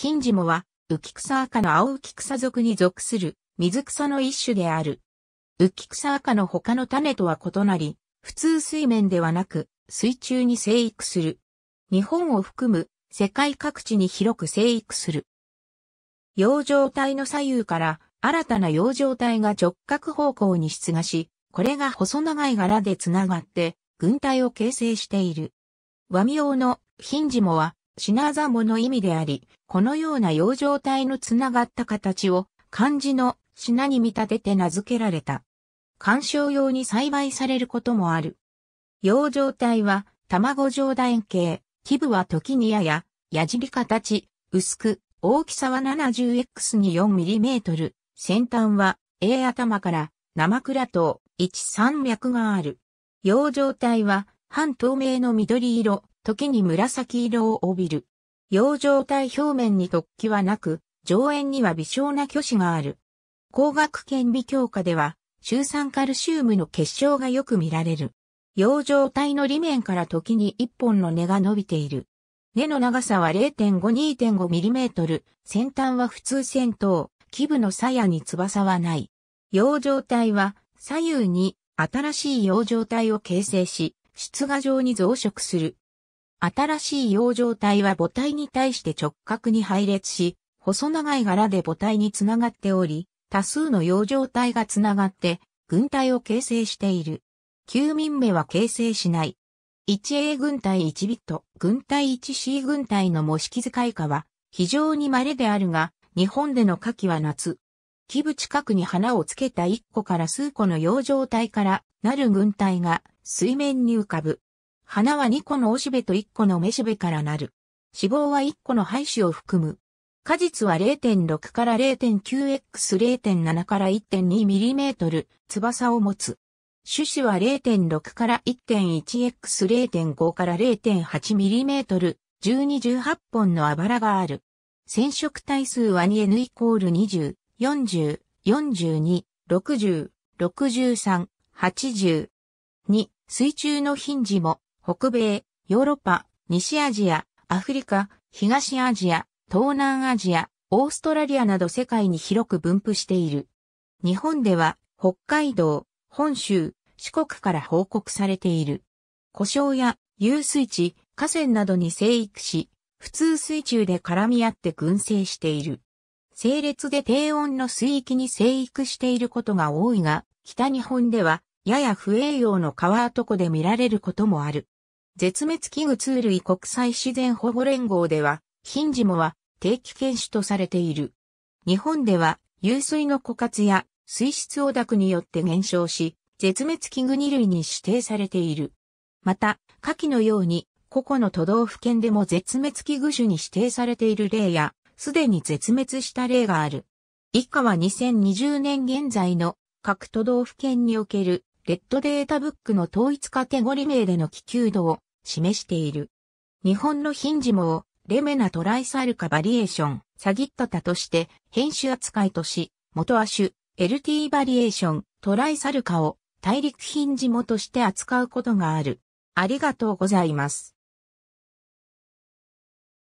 ヒンジモは、浮草赤の青浮草属に属する水草の一種である。浮草赤の他の種とは異なり、普通水面ではなく、水中に生育する。日本を含む世界各地に広く生育する。洋状体の左右から新たな洋状体が直角方向に出芽し、これが細長い柄でつながって、群体を形成している。和名のヒンジモは品座の意味であり、このような養生体のつながった形を漢字の品に見立てて名付けられた。観賞用に栽培されることもある。養生体は卵状楕円形、基部は時にやや、矢尻形、薄く、大きさは 70x に 4mm、先端は A 頭から生倉等1 0脈がある。養生体は半透明の緑色、時に紫色を帯びる。洋状体表面に突起はなく、上縁には微小な虚子がある。光学顕微鏡下では、中酸カルシウムの結晶がよく見られる。洋状体の裏面から時に一本の根が伸びている。根の長さは 0.5-2.5mm、先端は普通先頭、基部の鞘に翼はない。洋状体は左右に新しい洋状体を形成し、出芽状に増殖する。新しい養生体は母体に対して直角に配列し、細長い柄で母体につながっており、多数の養生体がつながって、軍隊を形成している。休眠目は形成しない。1A 軍隊 1B 軍隊 1C 軍隊の模式使い化は非常に稀であるが、日本での夏季は夏。木部近くに花をつけた1個から数個の養生体からなる軍隊が水面に浮かぶ。花は2個のおしべと1個のめしべからなる。脂肪は1個の廃脂を含む。果実は0.6から 0.9x0.7 から 1.2mm 翼を持つ。種子は0.6から 1.1x0.5 から 0.8mm、12-18本のあばらがある。染色体数は 2n イコール20、40、42、60、63、80。2、水中のヒンジも北米、ヨーロッパ、西アジア、アフリカ、東アジア、東南アジア、オーストラリアなど世界に広く分布している。日本では北海道、本州、四国から報告されている。故障や遊水地、河川などに生育し、普通水中で絡み合って群生している。整列で低温の水域に生育していることが多いが、北日本ではやや不栄養の川床で見られることもある。絶滅危惧ツー類国際自然保護連合では、ヒンジモは定期犬種とされている。日本では、湧水の枯渇や水質汚濁によって減少し、絶滅危惧二類に指定されている。また、下記のように、個々の都道府県でも絶滅危惧種に指定されている例や、すでに絶滅した例がある。以下は2020年現在の各都道府県におけるレッドデータブックの統一カテゴリ名での気球度を示している。日本のヒンジモをレメナトライサルカバリエーション、サギッタタとして編集扱いとし、元亜種、LT バリエーション、トライサルカを大陸ヒンジモとして扱うことがある。ありがとうございます。